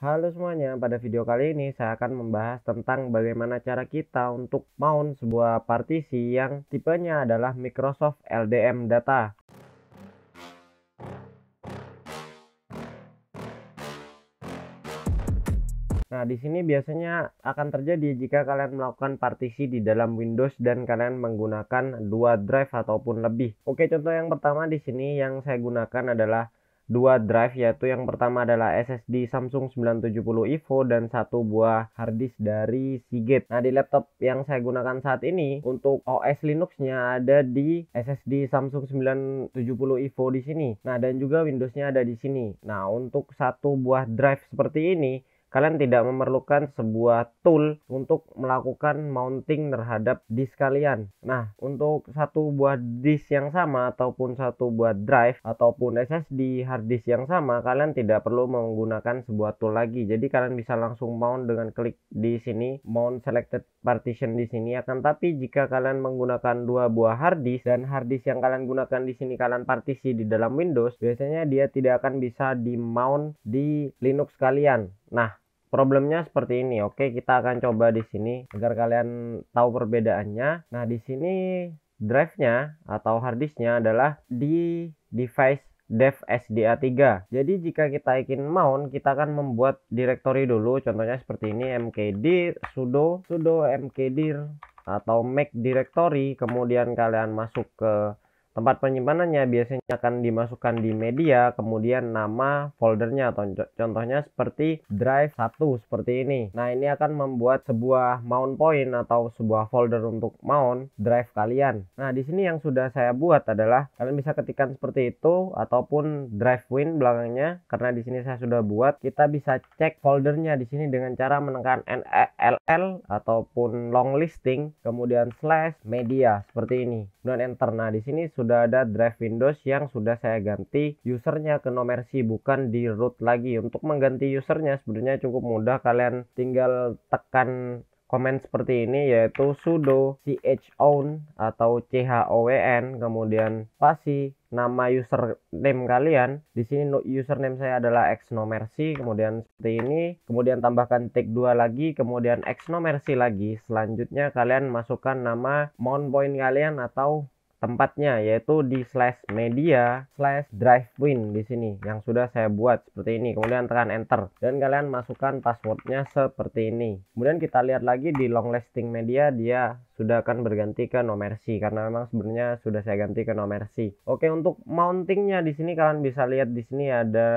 Halo semuanya, pada video kali ini saya akan membahas tentang bagaimana cara kita untuk mount sebuah partisi yang tipenya adalah Microsoft LDM Data. Nah, di sini biasanya akan terjadi jika kalian melakukan partisi di dalam Windows dan kalian menggunakan dua drive ataupun lebih. Oke, contoh yang pertama di sini yang saya gunakan adalah dua drive yaitu yang pertama adalah SSD Samsung 970 EVO dan satu buah harddisk dari Seagate. Nah di laptop yang saya gunakan saat ini untuk OS Linuxnya ada di SSD Samsung 970 EVO di sini. Nah dan juga Windowsnya ada di sini. Nah untuk satu buah drive seperti ini kalian tidak memerlukan sebuah tool untuk melakukan mounting terhadap disk kalian nah untuk satu buah disk yang sama ataupun satu buah drive ataupun SSD hard disk yang sama kalian tidak perlu menggunakan sebuah tool lagi jadi kalian bisa langsung mount dengan klik di sini mount selected partition di sini akan tapi jika kalian menggunakan dua buah hard disk dan hard disk yang kalian gunakan di sini kalian partisi di dalam Windows biasanya dia tidak akan bisa di mount di Linux kalian nah Problemnya seperti ini. Oke, kita akan coba di sini agar kalian tahu perbedaannya. Nah, di sini drive-nya atau harddisk-nya adalah di device dev SDA3. Jadi jika kita ingin mount, kita akan membuat directory dulu. Contohnya seperti ini mkdir sudo sudo mkdir atau make directory kemudian kalian masuk ke Tempat penyimpanannya biasanya akan dimasukkan di media, kemudian nama foldernya atau contohnya seperti drive 1 seperti ini. Nah, ini akan membuat sebuah mount point atau sebuah folder untuk mount drive kalian. Nah, di sini yang sudah saya buat adalah kalian bisa ketikkan seperti itu ataupun drive win belakangnya karena di sini saya sudah buat. Kita bisa cek foldernya di sini dengan cara menekan NLL ataupun long listing kemudian slash media seperti ini. Kemudian enter. Nah, di sini sudah ada drive Windows yang sudah saya ganti usernya ke nomor C bukan di root lagi. Untuk mengganti usernya sebenarnya cukup mudah kalian tinggal tekan komen seperti ini yaitu sudo chown atau chown kemudian pasti nama username kalian di sini username saya adalah xnomercy kemudian seperti ini kemudian tambahkan tag dua lagi kemudian xnomercy lagi selanjutnya kalian masukkan nama mount point kalian atau tempatnya yaitu di slash media slash drivewin di sini yang sudah saya buat seperti ini kemudian tekan enter dan kalian masukkan passwordnya seperti ini kemudian kita lihat lagi di long lasting media dia sudah akan berganti ke nomersi karena memang sebenarnya sudah saya ganti ke nomersi oke untuk mountingnya di sini kalian bisa lihat di sini ada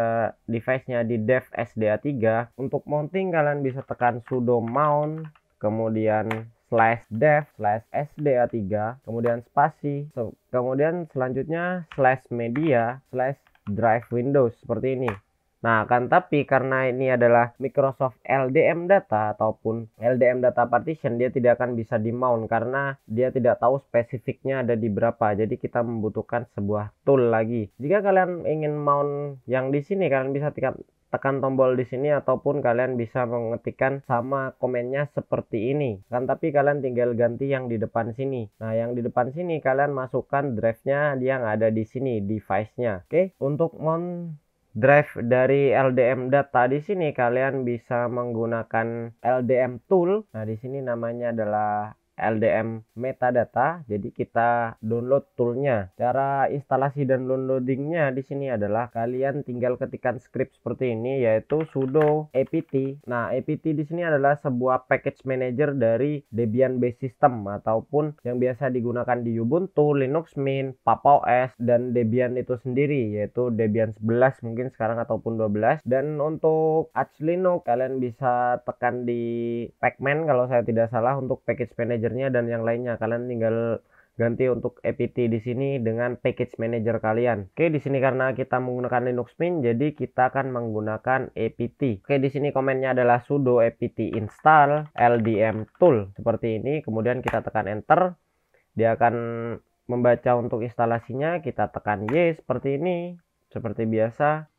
device nya di dev sda3 untuk mounting kalian bisa tekan sudo mount kemudian slash dev slash sda3 kemudian spasi so, kemudian selanjutnya slash media slash drive windows seperti ini Nah, kan tapi karena ini adalah Microsoft LDM data ataupun LDM data partition, dia tidak akan bisa di-mount karena dia tidak tahu spesifiknya ada di berapa. Jadi kita membutuhkan sebuah tool lagi. Jika kalian ingin mount yang di sini, kalian bisa tekan tekan tombol di sini ataupun kalian bisa mengetikkan sama komennya seperti ini kan tapi kalian tinggal ganti yang di depan sini nah yang di depan sini kalian masukkan drive nya yang ada di sini device nya oke okay? untuk mount drive dari LDM data di sini kalian bisa menggunakan LDM tool. Nah, di sini namanya adalah LDM metadata. Jadi kita download toolnya. Cara instalasi dan downloadingnya di sini adalah kalian tinggal ketikkan script seperti ini yaitu sudo apt. Nah apt di sini adalah sebuah package manager dari Debian Base system ataupun yang biasa digunakan di Ubuntu, Linux Mint, Papa OS dan Debian itu sendiri yaitu Debian 11 mungkin sekarang ataupun 12 dan untuk Arch Linux kalian bisa tekan di Pacman kalau saya tidak salah untuk package manager manajernya dan yang lainnya. Kalian tinggal ganti untuk APT di sini dengan package manager kalian. Oke, di sini karena kita menggunakan Linux Mint, jadi kita akan menggunakan APT. Oke, di sini komennya adalah sudo apt install ldm tool seperti ini. Kemudian kita tekan enter. Dia akan membaca untuk instalasinya, kita tekan Y seperti ini, seperti biasa.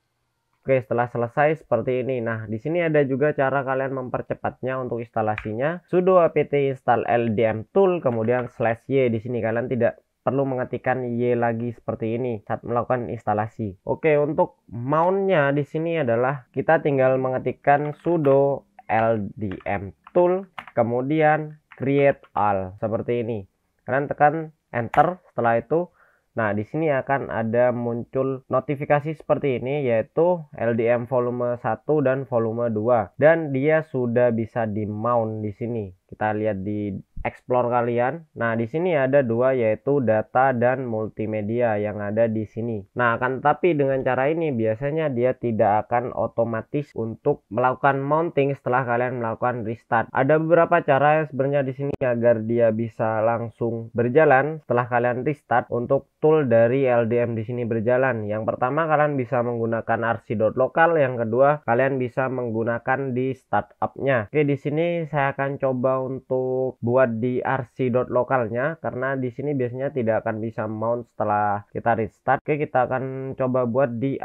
Oke, setelah selesai seperti ini. Nah, di sini ada juga cara kalian mempercepatnya untuk instalasinya. sudo apt install ldm tool kemudian slash y di sini kalian tidak perlu mengetikkan y lagi seperti ini saat melakukan instalasi. Oke, untuk mountnya di sini adalah kita tinggal mengetikkan sudo ldm tool kemudian create all seperti ini. Kalian tekan enter setelah itu Nah, di sini akan ada muncul notifikasi seperti ini yaitu LDM volume 1 dan volume 2 dan dia sudah bisa di mount di sini. Kita lihat di explore kalian. Nah, di sini ada dua yaitu data dan multimedia yang ada di sini. Nah, akan tapi dengan cara ini biasanya dia tidak akan otomatis untuk melakukan mounting setelah kalian melakukan restart. Ada beberapa cara yang sebenarnya di sini agar dia bisa langsung berjalan setelah kalian restart untuk tool dari LDM di sini berjalan. Yang pertama kalian bisa menggunakan lokal, yang kedua kalian bisa menggunakan di startupnya. Oke, di sini saya akan coba untuk buat di rc.localnya karena di sini biasanya tidak akan bisa mount setelah kita restart. Oke, kita akan coba buat di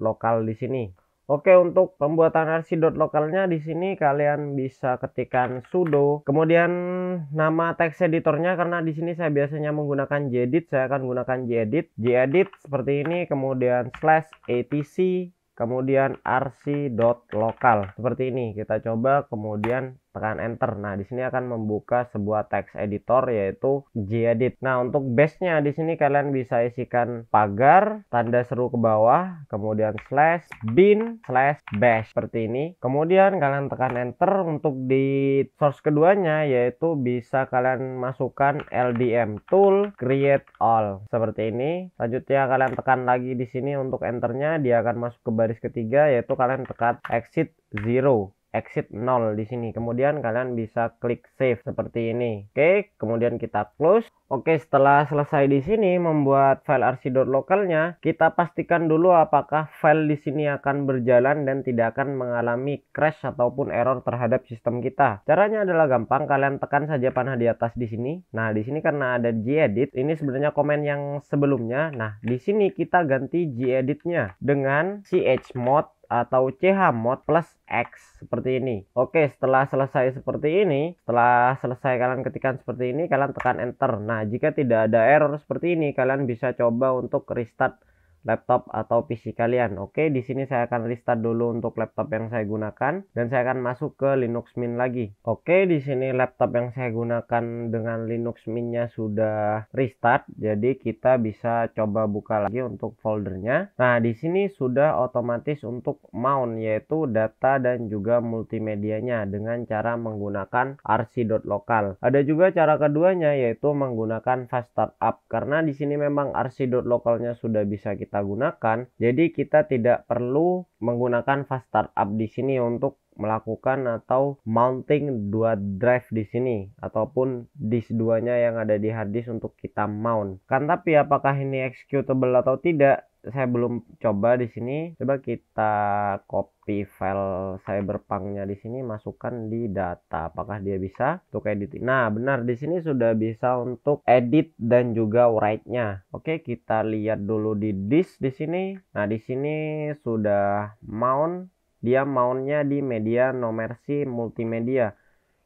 lokal di sini. Oke, untuk pembuatan RC lokalnya di sini kalian bisa ketikkan sudo. Kemudian nama teks editornya karena di sini saya biasanya menggunakan jedit, saya akan gunakan jedit. Jedit seperti ini, kemudian slash etc, kemudian rc.local seperti ini. Kita coba kemudian tekan enter. Nah, di sini akan membuka sebuah text editor yaitu gedit. Nah, untuk base-nya di sini kalian bisa isikan pagar, tanda seru ke bawah, kemudian slash bin slash bash seperti ini. Kemudian kalian tekan enter untuk di source keduanya yaitu bisa kalian masukkan LDM tool create all seperti ini. Selanjutnya kalian tekan lagi di sini untuk enternya dia akan masuk ke baris ketiga yaitu kalian tekan exit zero exit 0 di sini. Kemudian kalian bisa klik save seperti ini. Oke, kemudian kita close. Oke, setelah selesai di sini membuat file RC.localnya, lokalnya, kita pastikan dulu apakah file di sini akan berjalan dan tidak akan mengalami crash ataupun error terhadap sistem kita. Caranya adalah gampang, kalian tekan saja panah di atas di sini. Nah, di sini karena ada gedit, ini sebenarnya komen yang sebelumnya. Nah, di sini kita ganti geditnya dengan Mode atau CH mod plus X seperti ini. Oke, setelah selesai seperti ini, setelah selesai kalian ketikan seperti ini, kalian tekan enter. Nah, jika tidak ada error seperti ini, kalian bisa coba untuk restart laptop atau PC kalian. Oke, di sini saya akan restart dulu untuk laptop yang saya gunakan dan saya akan masuk ke Linux Mint lagi. Oke, di sini laptop yang saya gunakan dengan Linux Mintnya sudah restart. Jadi kita bisa coba buka lagi untuk foldernya. Nah, di sini sudah otomatis untuk mount yaitu data dan juga multimedianya dengan cara menggunakan rc.local. Ada juga cara keduanya yaitu menggunakan fast startup karena di sini memang rc.localnya sudah bisa kita kita gunakan. Jadi kita tidak perlu menggunakan fast startup di sini untuk melakukan atau mounting dua drive di sini ataupun disk duanya yang ada di hard disk untuk kita mount. Kan tapi apakah ini executable atau tidak? saya belum coba di sini. Coba kita copy file cyberpunknya di sini, masukkan di data. Apakah dia bisa untuk edit? Nah, benar di sini sudah bisa untuk edit dan juga write-nya. Oke, kita lihat dulu di disk di sini. Nah, di sini sudah mount. Dia mountnya di media nomersi multimedia.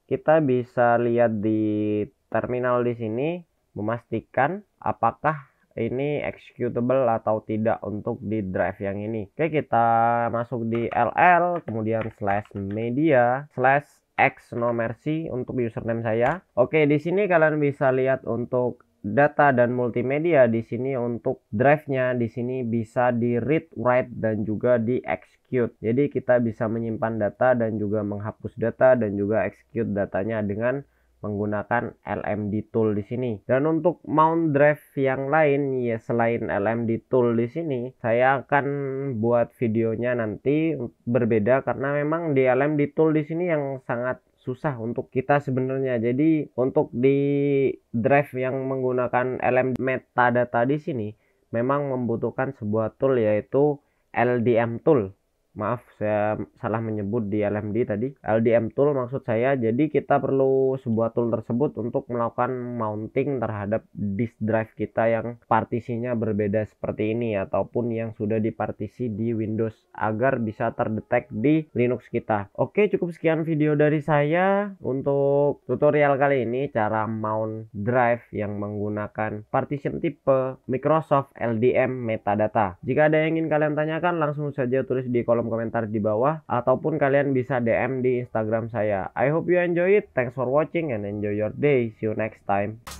Kita bisa lihat di terminal di sini, memastikan apakah ini executable atau tidak untuk di drive yang ini. Oke, kita masuk di LL, kemudian slash media, slash X no mercy untuk username saya. Oke, di sini kalian bisa lihat untuk data dan multimedia di sini untuk drive-nya di sini bisa di read, write dan juga di execute. Jadi kita bisa menyimpan data dan juga menghapus data dan juga execute datanya dengan menggunakan LMD tool di sini. Dan untuk mount drive yang lain ya selain LMD tool di sini, saya akan buat videonya nanti berbeda karena memang di LMD tool di sini yang sangat susah untuk kita sebenarnya. Jadi untuk di drive yang menggunakan LMD metadata di sini memang membutuhkan sebuah tool yaitu LDM tool maaf saya salah menyebut di LMD tadi LDM tool maksud saya jadi kita perlu sebuah tool tersebut untuk melakukan mounting terhadap disk drive kita yang partisinya berbeda seperti ini ataupun yang sudah dipartisi di Windows agar bisa terdetek di Linux kita oke cukup sekian video dari saya untuk tutorial kali ini cara mount drive yang menggunakan partition tipe Microsoft LDM metadata jika ada yang ingin kalian tanyakan langsung saja tulis di kolom komentar di bawah ataupun kalian bisa DM di Instagram saya. I hope you enjoy it. Thanks for watching and enjoy your day. See you next time.